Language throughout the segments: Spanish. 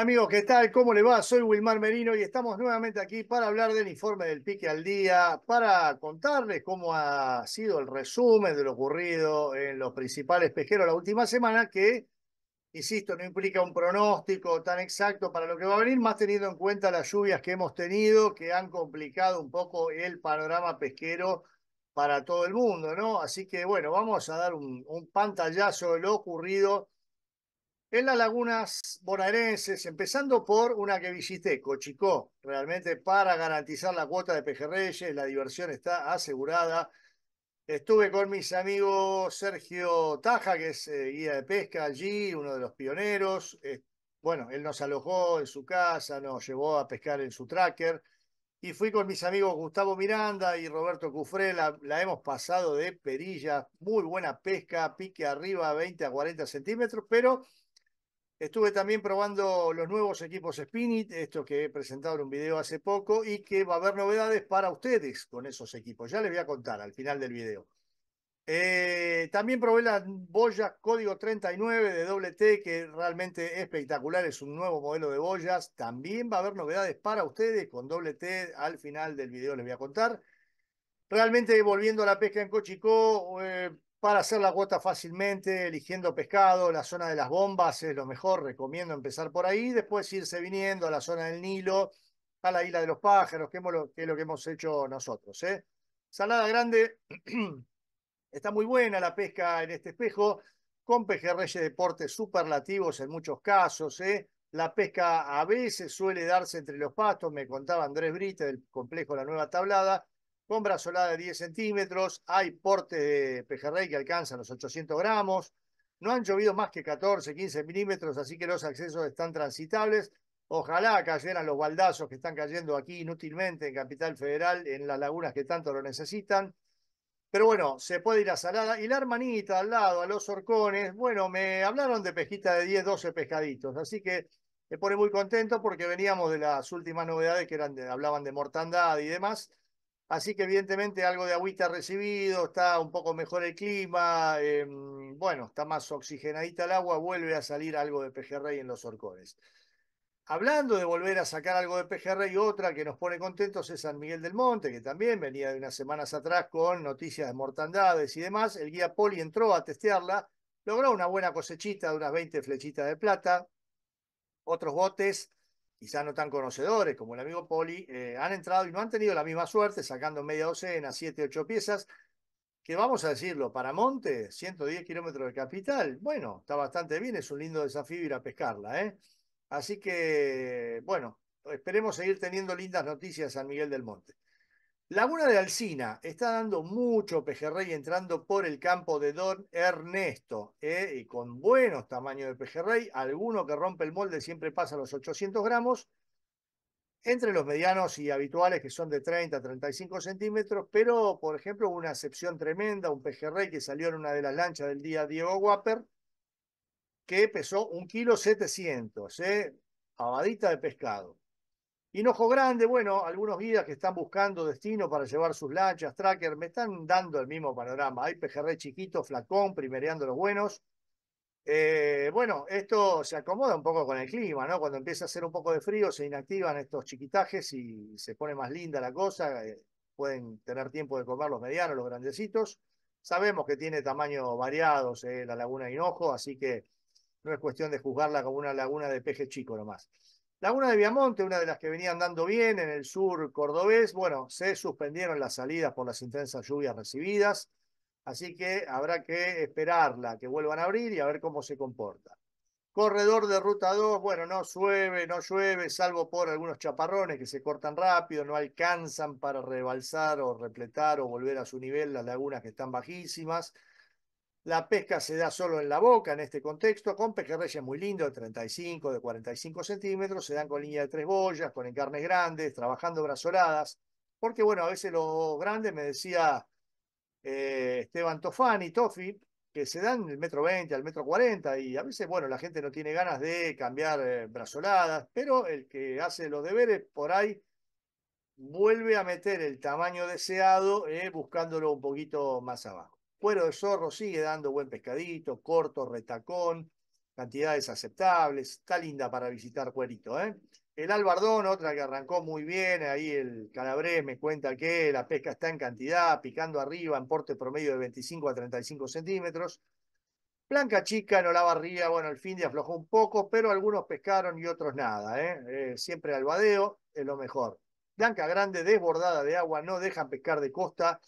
amigos, ¿qué tal? ¿Cómo le va? Soy Wilmar Merino y estamos nuevamente aquí para hablar del informe del pique al día, para contarles cómo ha sido el resumen de lo ocurrido en los principales pesqueros la última semana, que, insisto, no implica un pronóstico tan exacto para lo que va a venir, más teniendo en cuenta las lluvias que hemos tenido, que han complicado un poco el panorama pesquero para todo el mundo, ¿no? Así que bueno, vamos a dar un, un pantallazo de lo ocurrido en las lagunas bonaerenses, empezando por una que visité, Cochicó, realmente para garantizar la cuota de Pejerreyes, la diversión está asegurada. Estuve con mis amigos Sergio Taja, que es eh, guía de pesca allí, uno de los pioneros. bueno, él nos alojó en su casa, nos llevó a pescar en su tracker. Y fui con mis amigos Gustavo Miranda y Roberto Cufré, la, la hemos pasado de perilla, muy buena pesca, pique arriba 20 a 40 centímetros, pero Estuve también probando los nuevos equipos Spinit, estos que he presentado en un video hace poco y que va a haber novedades para ustedes con esos equipos. Ya les voy a contar al final del video. Eh, también probé las boyas código 39 de WT, que realmente es espectacular, es un nuevo modelo de boyas. También va a haber novedades para ustedes con WT. Al final del video les voy a contar. Realmente volviendo a la pesca en Cochicó, eh, para hacer la cuota fácilmente, eligiendo pescado, la zona de las bombas es lo mejor, recomiendo empezar por ahí, después irse viniendo a la zona del Nilo, a la isla de los pájaros, que, es lo que hemos hecho nosotros. ¿eh? Salada Grande, está muy buena la pesca en este espejo, con pejerreyes deportes superlativos en muchos casos. ¿eh? La pesca a veces suele darse entre los pastos, me contaba Andrés Brite del complejo La Nueva Tablada, con brazolada de 10 centímetros, hay portes de pejerrey que alcanzan los 800 gramos, no han llovido más que 14, 15 milímetros, así que los accesos están transitables. Ojalá cayeran los baldazos que están cayendo aquí inútilmente en Capital Federal, en las lagunas que tanto lo necesitan. Pero bueno, se puede ir a Salada. Y la hermanita al lado, a los horcones, bueno, me hablaron de pejita de 10, 12 pescaditos. Así que me pone muy contento porque veníamos de las últimas novedades que eran hablaban de mortandad y demás. Así que evidentemente algo de agüita recibido, está un poco mejor el clima, eh, bueno, está más oxigenadita el agua, vuelve a salir algo de pejerrey en los orcores. Hablando de volver a sacar algo de pejerrey, otra que nos pone contentos es San Miguel del Monte, que también venía de unas semanas atrás con noticias de mortandades y demás. El guía Poli entró a testearla, logró una buena cosechita de unas 20 flechitas de plata, otros botes quizás no tan conocedores como el amigo Poli, eh, han entrado y no han tenido la misma suerte, sacando media docena, siete, ocho piezas, que vamos a decirlo, para Monte, 110 kilómetros de capital, bueno, está bastante bien, es un lindo desafío ir a pescarla, ¿eh? Así que, bueno, esperemos seguir teniendo lindas noticias San Miguel del Monte. Laguna de Alcina está dando mucho pejerrey entrando por el campo de Don Ernesto eh, y con buenos tamaños de pejerrey. Alguno que rompe el molde siempre pasa los 800 gramos. Entre los medianos y habituales que son de 30 a 35 centímetros, pero por ejemplo una excepción tremenda, un pejerrey que salió en una de las lanchas del día Diego Wapper, que pesó un kg, eh, abadita de pescado. Hinojo Grande, bueno, algunos guías que están buscando destino para llevar sus lanchas, tracker, me están dando el mismo panorama. Hay pejerrey chiquito, flacón, primereando los buenos. Eh, bueno, esto se acomoda un poco con el clima, ¿no? Cuando empieza a hacer un poco de frío, se inactivan estos chiquitajes y se pone más linda la cosa. Eh, pueden tener tiempo de comer los medianos, los grandecitos. Sabemos que tiene tamaños variados eh, la laguna de Hinojo, así que no es cuestión de juzgarla como una laguna de peje chico nomás. Laguna de Viamonte, una de las que venían dando bien en el sur cordobés, bueno, se suspendieron las salidas por las intensas lluvias recibidas, así que habrá que esperarla, que vuelvan a abrir y a ver cómo se comporta. Corredor de ruta 2, bueno, no llueve, no llueve, salvo por algunos chaparrones que se cortan rápido, no alcanzan para rebalsar o repletar o volver a su nivel las lagunas que están bajísimas. La pesca se da solo en la boca en este contexto, con pejerreyes muy lindos de 35, de 45 centímetros, se dan con línea de tres boyas, con carnes grandes, trabajando brazoladas, porque bueno, a veces los grandes, me decía eh, Esteban Tofani, Tofi, que se dan el metro 20 al metro 40 y a veces, bueno, la gente no tiene ganas de cambiar eh, brazoladas, pero el que hace los deberes por ahí vuelve a meter el tamaño deseado eh, buscándolo un poquito más abajo. Cuero de zorro sigue dando buen pescadito, corto, retacón, cantidades aceptables. Está linda para visitar cuerito, ¿eh? El albardón, otra que arrancó muy bien, ahí el calabrés me cuenta que la pesca está en cantidad, picando arriba en porte promedio de 25 a 35 centímetros. Blanca chica, no la barría, bueno, al fin de aflojó un poco, pero algunos pescaron y otros nada, ¿eh? ¿eh? siempre albadeo es lo mejor. Blanca grande, desbordada de agua, no dejan pescar de costa,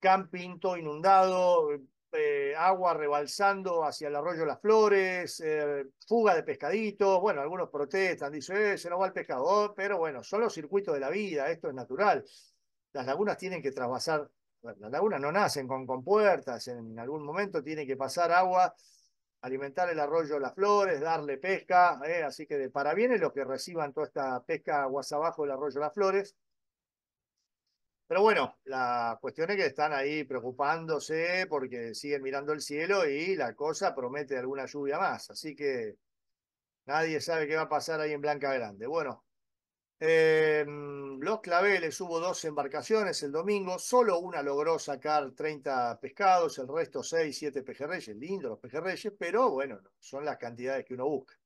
camping todo inundado, eh, agua rebalsando hacia el arroyo Las Flores, eh, fuga de pescaditos, bueno, algunos protestan, dicen, eh, se nos va el pescador, oh, pero bueno, son los circuitos de la vida, esto es natural. Las lagunas tienen que trasvasar, las lagunas no nacen con compuertas, en algún momento tiene que pasar agua, alimentar el arroyo Las Flores, darle pesca, así que de para bienes los que reciban toda esta pesca aguas abajo del arroyo Las Flores, pero bueno, la cuestión es que están ahí preocupándose porque siguen mirando el cielo y la cosa promete alguna lluvia más. Así que nadie sabe qué va a pasar ahí en Blanca Grande. Bueno, em, los claveles, hubo dos embarcaciones el domingo, solo una logró sacar 30 pescados, el resto 6, 7 pejerreyes, lindos los pejerreyes, pero bueno, son las cantidades que uno busca.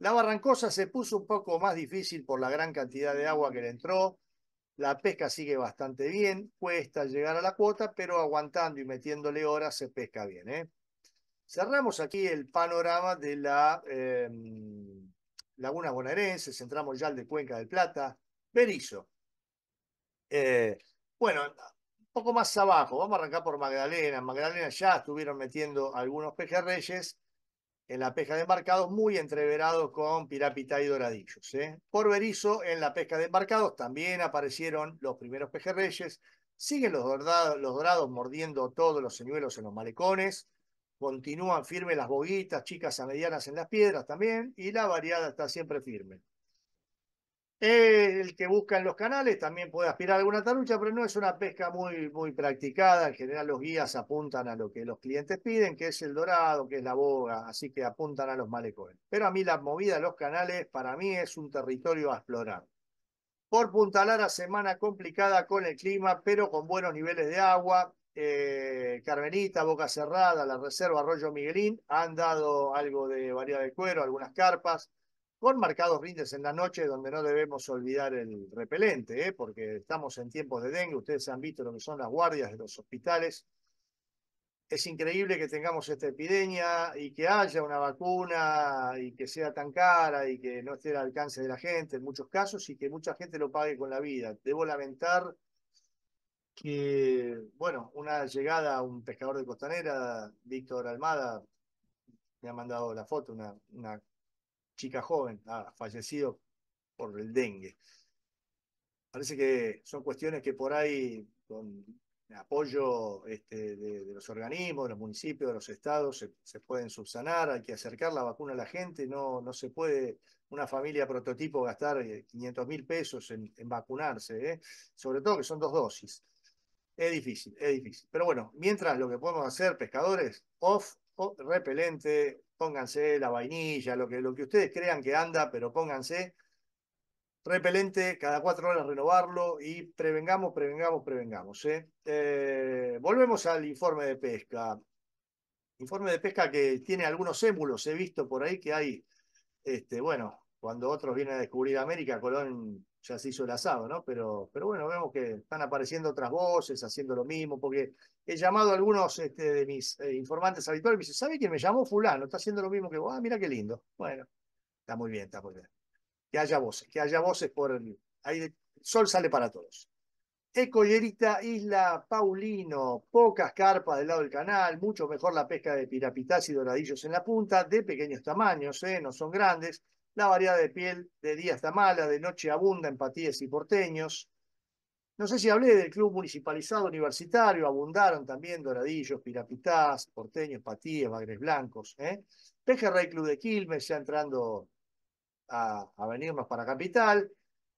La barrancosa se puso un poco más difícil por la gran cantidad de agua que le entró, la pesca sigue bastante bien, cuesta llegar a la cuota, pero aguantando y metiéndole horas se pesca bien. ¿eh? Cerramos aquí el panorama de la em, Laguna Bonaerense, centramos ya al de Cuenca del Plata, Berizo. Eh, bueno, un poco más abajo, vamos a arrancar por Magdalena. Magdalena ya estuvieron metiendo algunos pejerreyes en la pesca de embarcados, muy entreverado con pirapita y doradillos. ¿eh? Por Berizo, en la pesca de embarcados también aparecieron los primeros pejerreyes, siguen los dorados, los dorados mordiendo todos los señuelos en los malecones, continúan firmes las boguitas, chicas a medianas en las piedras también, y la variada está siempre firme. Eh, el que busca en los canales también puede aspirar a alguna tarucha, pero no es una pesca muy, muy practicada. En general los guías apuntan a lo que los clientes piden, que es el dorado, que es la boga, así que apuntan a los malecones. Pero a mí la movida de los canales para mí es un territorio a explorar. Por puntalar a semana complicada con el clima, pero con buenos niveles de agua. Eh, Carmelita, Boca Cerrada, la Reserva Arroyo Miguelín han dado algo de variedad de cuero, algunas carpas con marcados brindes en la noche, donde no debemos olvidar el repelente, ¿eh? porque estamos en tiempos de dengue, ustedes han visto lo que son las guardias de los hospitales. Es increíble que tengamos esta epidemia y que haya una vacuna y que sea tan cara y que no esté al alcance de la gente en muchos casos y que mucha gente lo pague con la vida. Debo lamentar que, bueno, una llegada a un pescador de costanera, Víctor Almada, me ha mandado la foto, una chica joven, ha fallecido por el dengue. Parece que son cuestiones que por ahí, con apoyo este, de, los organismos, de los municipios, de los estados, se, pueden subsanar, hay que acercar la vacuna a la gente, no, no se puede una familia prototipo gastar 500 eh, mil pesos en, vacunarse, ¿eh? sobre todo que son dos dosis. Es difícil, es difícil. Pero bueno, mientras lo que podemos hacer, pescadores, off, off repelente, pónganse la vainilla, lo que, lo que ustedes crean que anda, pero pónganse repelente, cada cuatro horas renovarlo y prevengamos, prevengamos, prevengamos. ¿eh? Eh, volvemos al informe de pesca. Informe de pesca que tiene algunos émulos, he visto por ahí que hay, este, bueno, cuando otros vienen a descubrir América, Colón ya se hizo el asado, ¿no? Pero, pero bueno, vemos que están apareciendo otras voces haciendo lo mismo, porque he llamado a algunos este, de mis eh, informantes habituales, y me dice, ¿sabe quién me llamó? Fulano, está haciendo lo mismo que vos, ah, mira qué lindo. Bueno, está muy bien, está muy bien. Que haya voces, que haya voces por el... Ahí sol sale para todos. Ecollerita, Isla Paulino, pocas carpas del lado del canal, mucho mejor la pesca de pirapitas y doradillos en la punta, de pequeños tamaños, ¿eh? no son grandes. La variedad de piel de día está mala, de noche abunda en patíes y porteños. No sé si hablé del club municipalizado universitario, abundaron también doradillos, pirapitás, porteños, patíes, bagres blancos. ¿eh? Pejerrey Club de Quilmes, ya entrando a, venirnos para Capital.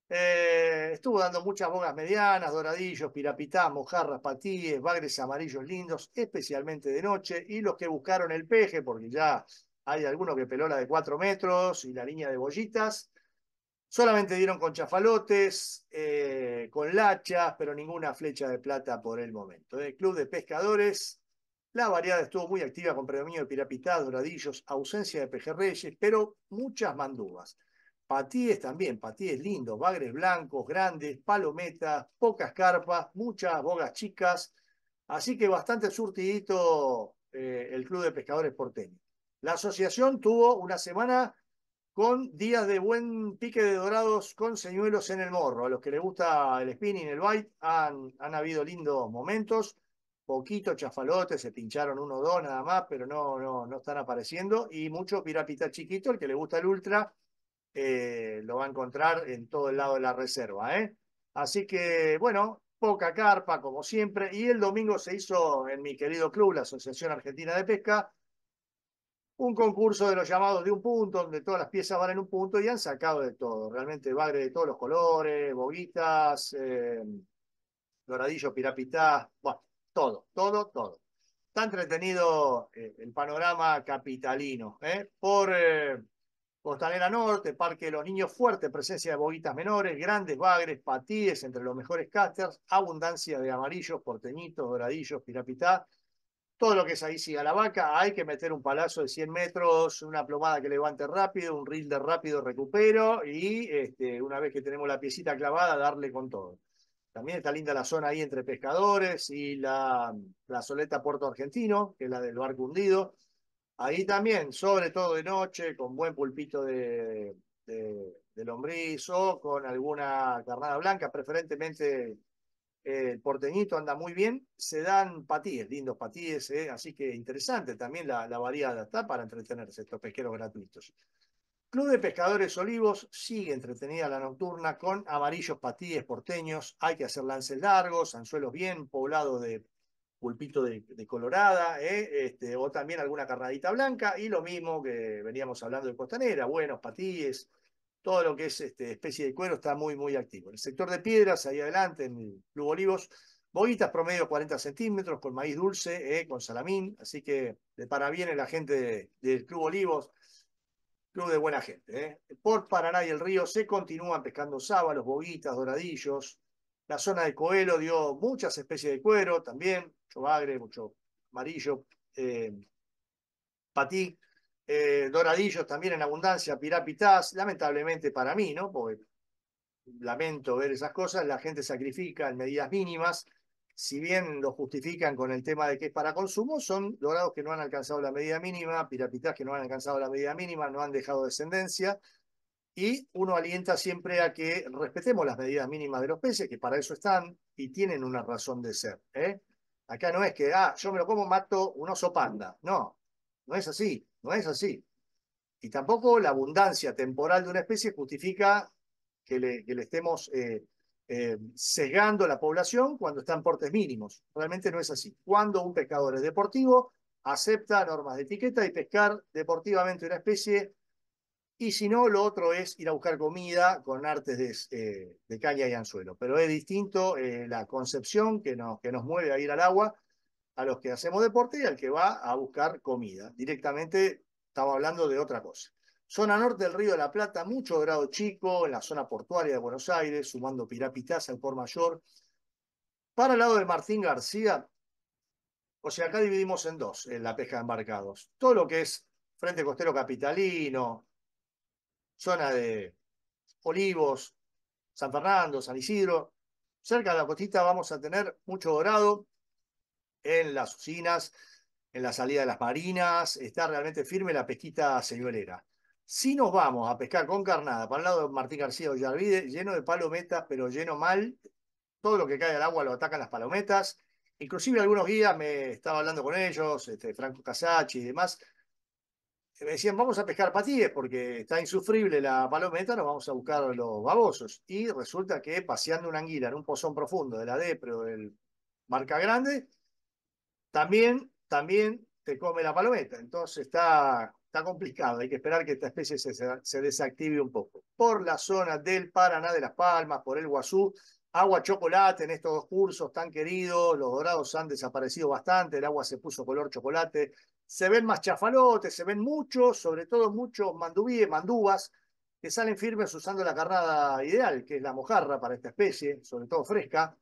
Eh, estuvo dando muchas bogas medianas, doradillos, pirapitás, mojarras, patíes, bagres amarillos lindos, especialmente de noche, y los que buscaron el peje, porque ya hay alguno que peló la de 4 metros y la línea de bollitas. Solamente dieron con chafalotes, eh, con lachas, pero ninguna flecha de plata por el momento. El ¿eh? Club de Pescadores, la variada estuvo muy activa con predominio de pirapitá, doradillos, ausencia de pejerreyes, pero muchas mandubas, Patíes también, patíes lindos, bagres blancos, grandes, palometas, pocas carpas, muchas bogas chicas. Así que bastante surtidito eh, el Club de Pescadores porteño. La asociación tuvo una semana con días de buen pique de dorados con señuelos en el morro. A los que les gusta el spinning, el bite, han, han habido lindos momentos. Poquito chafalote, se pincharon uno o dos nada más, pero no, no, están apareciendo. Y mucho pirapita chiquito, el que le gusta el ultra, eh, lo va a encontrar en todo el lado de la reserva. ¿eh? Así que, bueno, poca carpa como siempre. Y el domingo se hizo en mi querido club, la Asociación Argentina de Pesca, un concurso de los llamados de un punto, donde todas las piezas van en un punto y han sacado de todo, realmente bagre de todos los colores, boguitas, doradillos, eh, doradillo, bueno, todo, todo, todo. Está entretenido eh, el panorama capitalino. ¿eh? por Costanera Norte, Parque de los Niños Fuerte, presencia de boguitas menores, grandes bagres, patíes entre los mejores casters, abundancia de amarillos, porteñitos, doradillos, pirapitá, todo lo que es ahí siga la vaca, hay que meter un palazo de 100 metros, una plomada que levante rápido, un reel de rápido recupero y este, una vez que tenemos la piecita clavada, darle con todo. También está linda la zona ahí entre pescadores y la, plazoleta soleta Puerto Argentino, que es la del barco hundido. Ahí también, sobre todo de noche, con buen pulpito de, lombrizo, con alguna carnada blanca, preferentemente el eh, porteñito anda muy bien, se dan patíes, lindos patíes, eh, así que interesante también la, variedad variada, está para entretenerse estos pesqueros gratuitos. Club de Pescadores Olivos sigue entretenida la nocturna con amarillos patíes porteños, hay que hacer lances largos, anzuelos bien poblados de pulpito de, colorada, eh, este, o también alguna carradita blanca, y lo mismo que veníamos hablando de Costanera, buenos patíes, todo lo que es este, especie de cuero está muy, muy activo. En el sector de piedras, ahí adelante, en el Club Olivos, boguitas promedio 40 centímetros, con maíz dulce, eh, con salamín, así que de para bien la gente del Club Olivos, club de buena gente. Eh. Por Paraná y el río se continúan pescando sábalos, boguitas, doradillos. La zona de Coelho dio muchas especies de cuero también, mucho bagre, mucho amarillo, eh, patí, eh, doradillos también en abundancia, pirapitas. lamentablemente para mí, ¿no? Porque lamento ver esas cosas, la gente sacrifica en medidas mínimas, si bien lo justifican con el tema de que es para consumo, son dorados que no han alcanzado la medida mínima, pirapitas que no han alcanzado la medida mínima, no han dejado descendencia, y uno alienta siempre a que respetemos las medidas mínimas de los peces, que para eso están y tienen una razón de ser. ¿eh? Acá no es que, ah, yo me lo como, mato un oso panda. No, no es así. No es así. Y tampoco la abundancia temporal de una especie justifica que le, estemos eh, eh la población cuando están portes mínimos. Realmente no es así. Cuando un pescador es deportivo, acepta normas de etiqueta y pescar deportivamente una especie. Y si no, lo otro es ir a buscar comida con artes de, eh, caña y anzuelo. Pero es distinto eh, la concepción que que nos mueve a ir al agua a los que hacemos deporte y al que va a buscar comida. Directamente estaba hablando de otra cosa. Zona norte del Río de la Plata, mucho grado chico, en la zona portuaria de Buenos Aires, sumando Pirapitaz al por mayor. Para el lado de Martín García, o sea, acá dividimos en dos en la pesca de embarcados. Todo lo que es Frente Costero Capitalino, zona de Olivos, San Fernando, San Isidro. Cerca de la costita vamos a tener mucho dorado, en las usinas, en la salida de las marinas, está realmente firme la pesquita señorera. Si nos vamos a pescar con carnada para el lado de Martín García Ollarvide, lleno de palometas, pero lleno mal, todo lo que cae al agua lo atacan las palometas, inclusive algunos guías, me estaba hablando con ellos, este, Franco Casachi y demás, me decían, vamos a pescar patíes porque está insufrible la palometa, nos vamos a buscar los babosos. Y resulta que paseando una anguila en un pozón profundo de la DEPRE pero del Marca Grande, también, también te come la palometa. Entonces está, está complicado, hay que esperar que esta especie se, desactive un poco. Por la zona del Paraná de las Palmas, por el Guazú, agua chocolate en estos dos cursos tan queridos, los dorados han desaparecido bastante, el agua se puso color chocolate, se ven más chafalotes, se ven muchos, sobre todo muchos mandubíes, mandubas, que salen firmes usando la carnada ideal, que es la mojarra para esta especie, sobre todo fresca.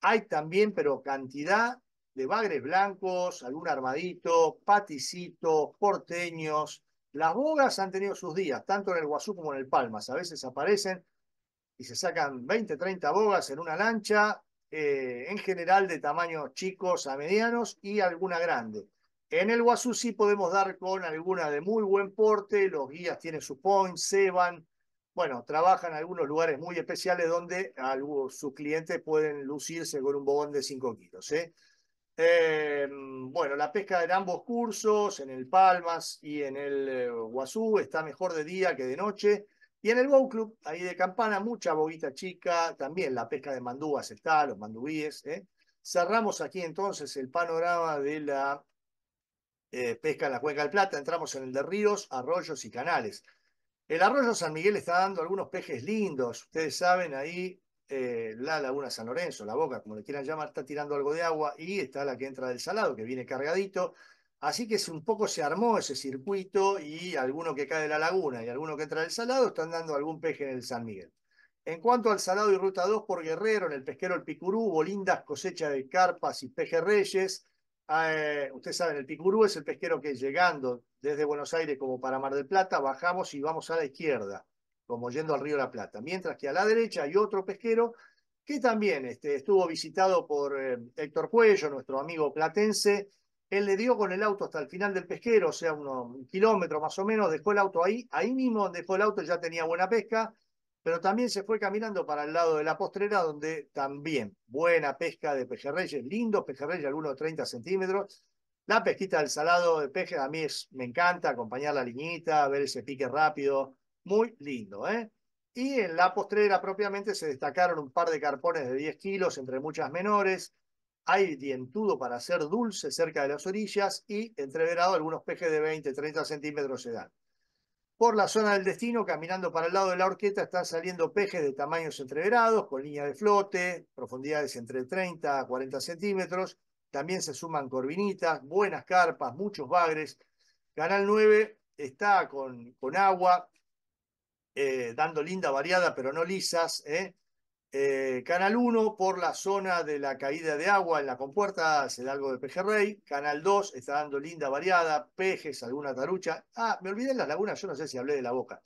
Hay también, pero cantidad de bagres blancos, algún armadito, paticito, porteños. Las bogas han tenido sus días, tanto en el Guazú como en el Palmas. A veces aparecen y se sacan 20, 30 bogas en una lancha, eh, en general de tamaño chicos a medianos y alguna grande. En el Guazú sí podemos dar con alguna de muy buen porte, los guías tienen su point, se van, bueno, trabajan en algunos lugares muy especiales donde sus clientes pueden lucirse con un bogón de 5 kilos. ¿eh? Eh, bueno, la pesca en ambos cursos, en el Palmas y en el eh, Guazú, está mejor de día que de noche. Y en el Bow Club, ahí de Campana, mucha boguita chica, también la pesca de mandúas está, los mandubíes. ¿eh? Cerramos aquí entonces el panorama de la pesca en la Cuenca del Plata, entramos en el de ríos, arroyos y canales. El arroyo San Miguel está dando algunos pejes lindos, ustedes saben, ahí eh, la Laguna San Lorenzo, la Boca, como le quieran llamar, está tirando algo de agua y está la que entra del salado, que viene cargadito. Así que un poco se armó ese circuito y alguno que cae de la laguna y alguno que entra del salado están dando algún peje en el San Miguel. En cuanto al salado y ruta 2 por Guerrero, en el pesquero El Picurú, Bolindas lindas cosechas de carpas y pejerreyes. Ah, eh, ustedes saben, el Picurú es el pesquero que llegando desde Buenos Aires como para Mar del Plata, bajamos y vamos a la izquierda como yendo al río La Plata. Mientras que a la derecha hay otro pesquero que también este, estuvo visitado por eh, Héctor Cuello, nuestro amigo platense. Él le dio con el auto hasta el final del pesquero, o sea, unos, kilómetros más o menos, dejó el auto ahí, ahí mismo donde dejó el auto ya tenía buena pesca, pero también se fue caminando para el lado de la postrera, donde también buena pesca de pejerreyes, lindos pejerreyes, algunos 30 centímetros. La pesquita del salado de peje a mí me encanta acompañar la liñita, ver ese pique rápido, muy lindo. ¿eh? Y en la postrera propiamente se destacaron un par de carpones de 10 kilos, entre muchas menores. Hay dientudo para hacer dulce cerca de las orillas y entreverado algunos pejes de 20, 30 centímetros se dan. Por la zona del destino, caminando para el lado de la horqueta, están saliendo pejes de tamaños entreverados, con línea de flote, profundidades entre 30 a 40 centímetros. También se suman corvinitas, buenas carpas, muchos bagres. Canal 9 está con, con agua, eh, dando linda variada, pero no lisas. ¿eh? Eh, canal 1 por la zona de la caída de agua en la compuerta, el algo de pejerrey. Canal 2 está dando linda variada, pejes, alguna tarucha. Ah, me olvidé en las lagunas, yo no sé si hablé de la boca.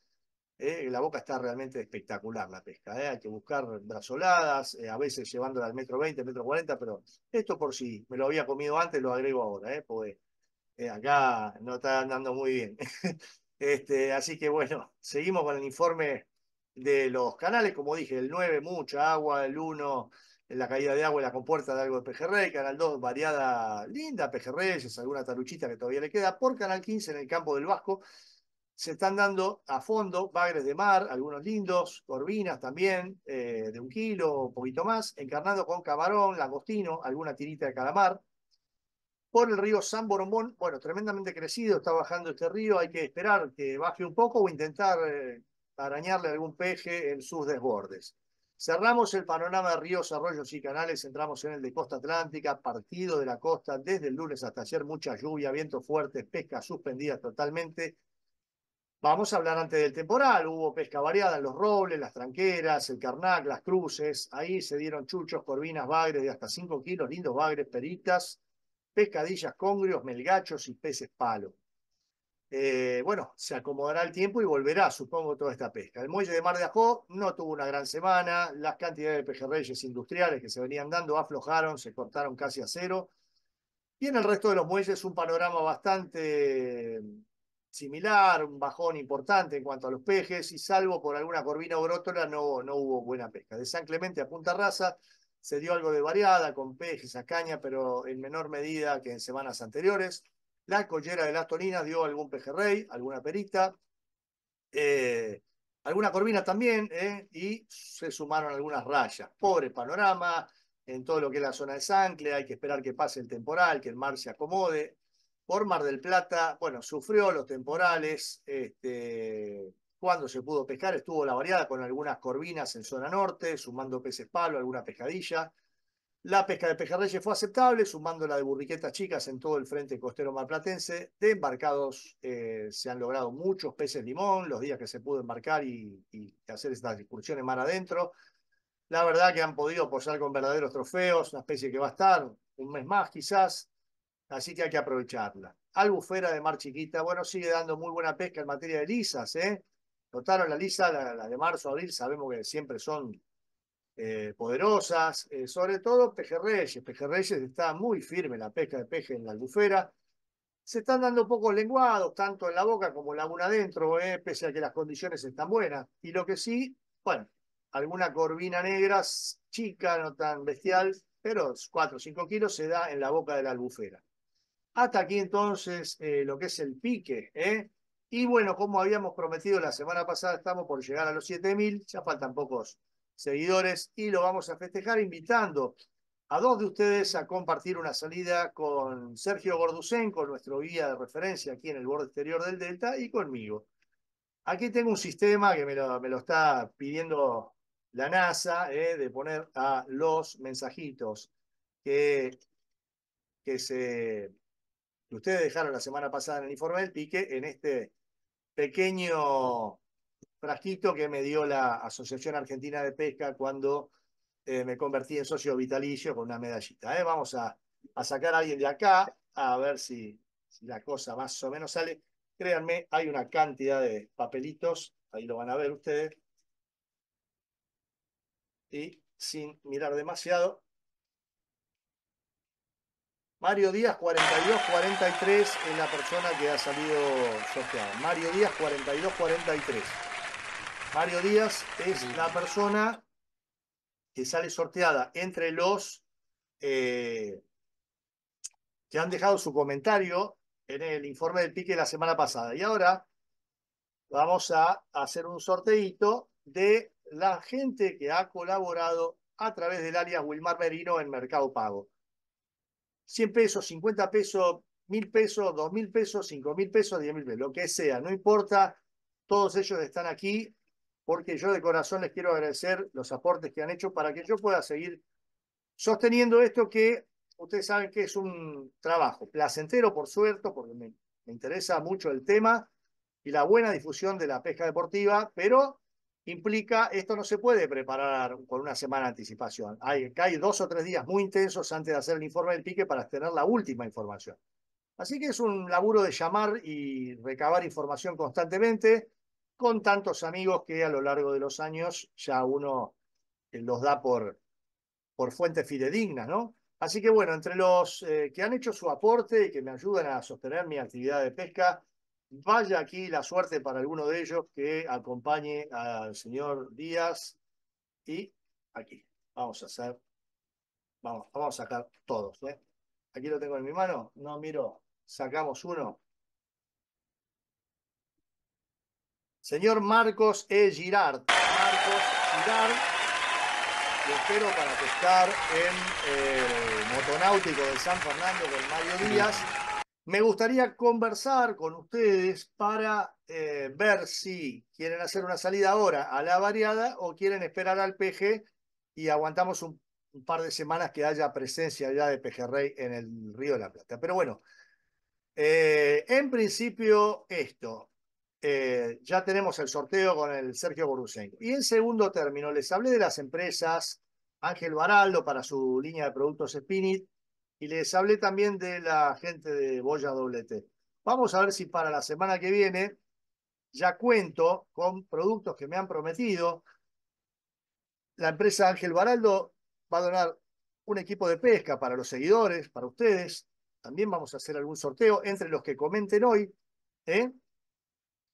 la boca está realmente espectacular la pesca. Hay que buscar brazoladas, a veces llevándola al metro 20, metro 40, pero esto por si sí, me lo había comido antes, lo agrego ahora, pues acá no está andando muy bien. Este, así que bueno, seguimos con el informe de los canales, como dije, el 9, mucha agua, el 1, la caída de agua en la compuerta de algo de Pejerrey, Canal 2, variada, linda, Pejerreyes, alguna taruchita que todavía le queda, por Canal 15 en el campo del Vasco, se están dando a fondo bagres de mar, algunos lindos, corvinas también, eh, de un kilo, un poquito más, encarnado con camarón, langostino, alguna tirita de calamar, por el río San Borombón, Bueno, tremendamente crecido, está bajando este río, hay que esperar que baje un poco o intentar eh, arañarle algún peje en sus desbordes. Cerramos el panorama de ríos, arroyos y canales, entramos en el de costa atlántica, partido de la costa desde el lunes hasta ayer, mucha lluvia, viento fuertes, pesca suspendida totalmente. Vamos a hablar antes del temporal, hubo pesca variada en los robles, las tranqueras, el carnac, las cruces, ahí se dieron chuchos, corvinas, bagres de hasta 5 kilos, lindos bagres, peritas, pescadillas, congrios, melgachos y peces palo. Eh, bueno, se acomodará el tiempo y volverá, supongo, toda esta pesca. El muelle de Mar de Ajó no tuvo una gran semana, las cantidades de pejerreyes industriales que se venían dando aflojaron, se cortaron casi a cero. Y en el resto de los muelles un panorama bastante mm, similar, un bajón importante en cuanto a los pejes, y salvo por alguna corvina o brótola no, no hubo buena pesca. De San Clemente a Punta Raza se dio algo de variada con pejes, caña, pero en menor medida que en semanas anteriores. La collera de las tolinas dio algún pejerrey, alguna perita, eh, alguna corvina también, eh, y se sumaron algunas rayas. Pobre panorama en todo lo que es la zona de Sancle, hay que esperar que pase el temporal, que el mar se acomode. Por Mar del Plata, bueno, sufrió los temporales, este, cuando se pudo pescar, estuvo la variada con algunas corvinas en zona norte, sumando peces palo, alguna pescadilla. La pesca de pejerreyes fue aceptable, sumando la de burriquetas chicas en todo el frente costero marplatense. De embarcados eh, se han logrado muchos peces limón, los días que se pudo embarcar y, hacer estas excursiones mar adentro. La verdad que han podido apoyar con verdaderos trofeos, una especie que va a estar un mes más quizás, así que hay que aprovecharla albufera de mar chiquita. Bueno, sigue dando muy buena pesca en materia de lisas, ¿eh? Notaron la lisa, la, de marzo, abril, sabemos que siempre son eh, poderosas, eh, sobre todo pejerreyes. Pejerreyes está muy firme la pesca de peje en la albufera. Se están dando pocos lenguados, tanto en la boca como en la una adentro, eh, pese a que las condiciones están buenas. Y lo que sí, bueno, alguna corvina negra, chica, no tan bestial, pero 4 o 5 kilos se da en la boca de la albufera. Hasta aquí entonces lo que es el pique, ¿eh? Y bueno, como habíamos prometido la semana pasada, estamos por llegar a los 7000, ya faltan pocos seguidores y lo vamos a festejar invitando a dos de ustedes a compartir una salida con Sergio con nuestro guía de referencia aquí en el borde exterior del Delta, y conmigo. Aquí tengo un sistema que me lo, está pidiendo la NASA, eh, de poner a los mensajitos que, se, que ustedes dejaron la semana pasada en el informe del pique en este pequeño frasquito que me dio la Asociación Argentina de Pesca cuando eh, me convertí en socio vitalicio con una medallita. ¿eh? Vamos a, sacar a alguien de acá, a ver si, la cosa más o menos sale. Créanme, hay una cantidad de papelitos, ahí lo van a ver ustedes. Y sin mirar demasiado, Mario Díaz 42-43 es la persona que ha salido sorteada. Mario Díaz 42-43. Mario Díaz es la persona que sale sorteada entre los eh, que han dejado su comentario en el informe del pique la semana pasada. Y ahora vamos a hacer un sorteito de la gente que ha colaborado a través del alias Wilmar Merino en Mercado Pago. 100 pesos, 50 pesos, 1000 pesos, 2000 pesos, 5000 pesos, 10.000 pesos, lo que sea, no importa, todos ellos están aquí porque yo de corazón les quiero agradecer los aportes que han hecho para que yo pueda seguir sosteniendo esto que ustedes saben que es un trabajo placentero, por suerte, porque me, interesa mucho el tema y la buena difusión de la pesca deportiva, pero implica, esto no se puede preparar con una semana de anticipación. Hay, hay dos o tres días muy intensos antes de hacer el informe del pique para tener la última información. Así que es un laburo de llamar y recabar información constantemente con tantos amigos que a lo largo de los años ya uno eh, los da por, por fuentes fidedignas, ¿no? Así que bueno, entre los eh, que han hecho su aporte y que me ayudan a sostener mi actividad de pesca, Vaya aquí la suerte para alguno de ellos que acompañe al señor Díaz. Y aquí, vamos a hacer, vamos, vamos a sacar todos. ¿eh? Aquí lo tengo en mi mano, no miro, sacamos uno. Señor Marcos E. Girard. Marcos Girard. Lo espero para estar en el Motonáutico de San Fernando con Mario Díaz me gustaría conversar con ustedes para eh, ver si quieren hacer una salida ahora a la variada o quieren esperar al PG y aguantamos un, par de semanas que haya presencia ya de Pejerrey en el Río de la Plata. Pero bueno, eh, en principio esto. Eh, ya tenemos el sorteo con el Sergio Borusenko. Y en segundo término, les hablé de las empresas Ángel Baraldo para su línea de productos Spinit y les hablé también de la gente de Boya WT. Vamos a ver si para la semana que viene ya cuento con productos que me han prometido. La empresa Ángel Baraldo va a donar un equipo de pesca para los seguidores, para ustedes. También vamos a hacer algún sorteo entre los que comenten hoy, ¿eh?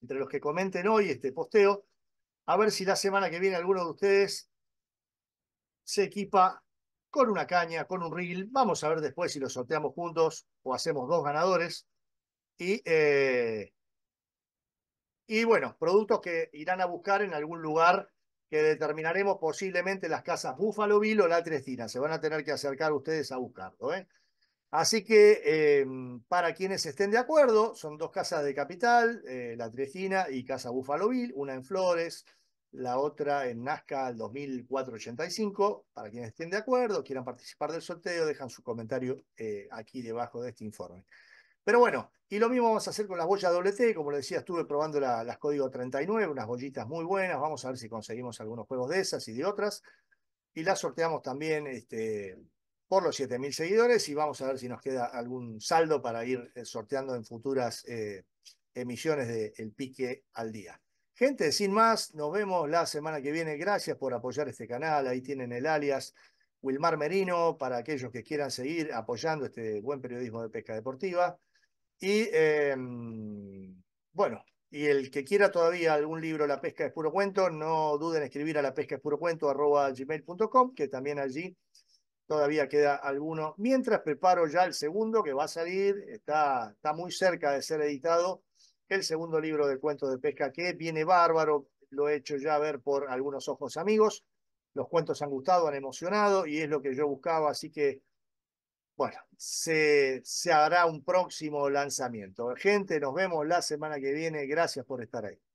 entre los que comenten hoy este posteo, a ver si la semana que viene alguno de ustedes se equipa con una caña, con un reel. Vamos a ver después si lo sorteamos juntos o hacemos dos ganadores. Y, eh, y bueno, productos que irán a buscar en algún lugar que determinaremos posiblemente las casas Buffalo Bill o La Trescina Se van a tener que acercar ustedes a buscarlo. ¿eh? Así que eh, para quienes estén de acuerdo, son dos casas de capital, eh, La Trescina y Casa Buffalo Bill, una en Flores, la otra en Nazca al 2485. Para quienes estén de acuerdo, quieran participar del sorteo, dejan su comentario eh, aquí debajo de este informe. Pero bueno, y lo mismo vamos a hacer con las doble WT. Como les decía, estuve probando las código 39, unas bollitas muy buenas. Vamos a ver si conseguimos algunos juegos de esas y de otras. Y las sorteamos también este, por los 7.000 seguidores y vamos a ver si nos queda algún saldo para ir eh, sorteando en futuras eh, emisiones del Pique al Día. Gente, sin más, nos vemos la semana que viene. Gracias por apoyar este canal. Ahí tienen el alias Wilmar Merino para aquellos que quieran seguir apoyando este buen periodismo de pesca deportiva. Y em, bueno, y el que quiera todavía algún libro La Pesca es Puro Cuento, no duden en escribir a la pesca puro cuento arroba gmail.com, que también allí todavía queda alguno. Mientras preparo ya el segundo que va a salir, está, está muy cerca de ser editado el segundo libro de cuentos de pesca que viene bárbaro, lo he hecho ya ver por algunos ojos amigos. Los cuentos han gustado, han emocionado y es lo que yo buscaba, así que, bueno, se, se hará un próximo lanzamiento. Gente, nos vemos la semana que viene. Gracias por estar ahí.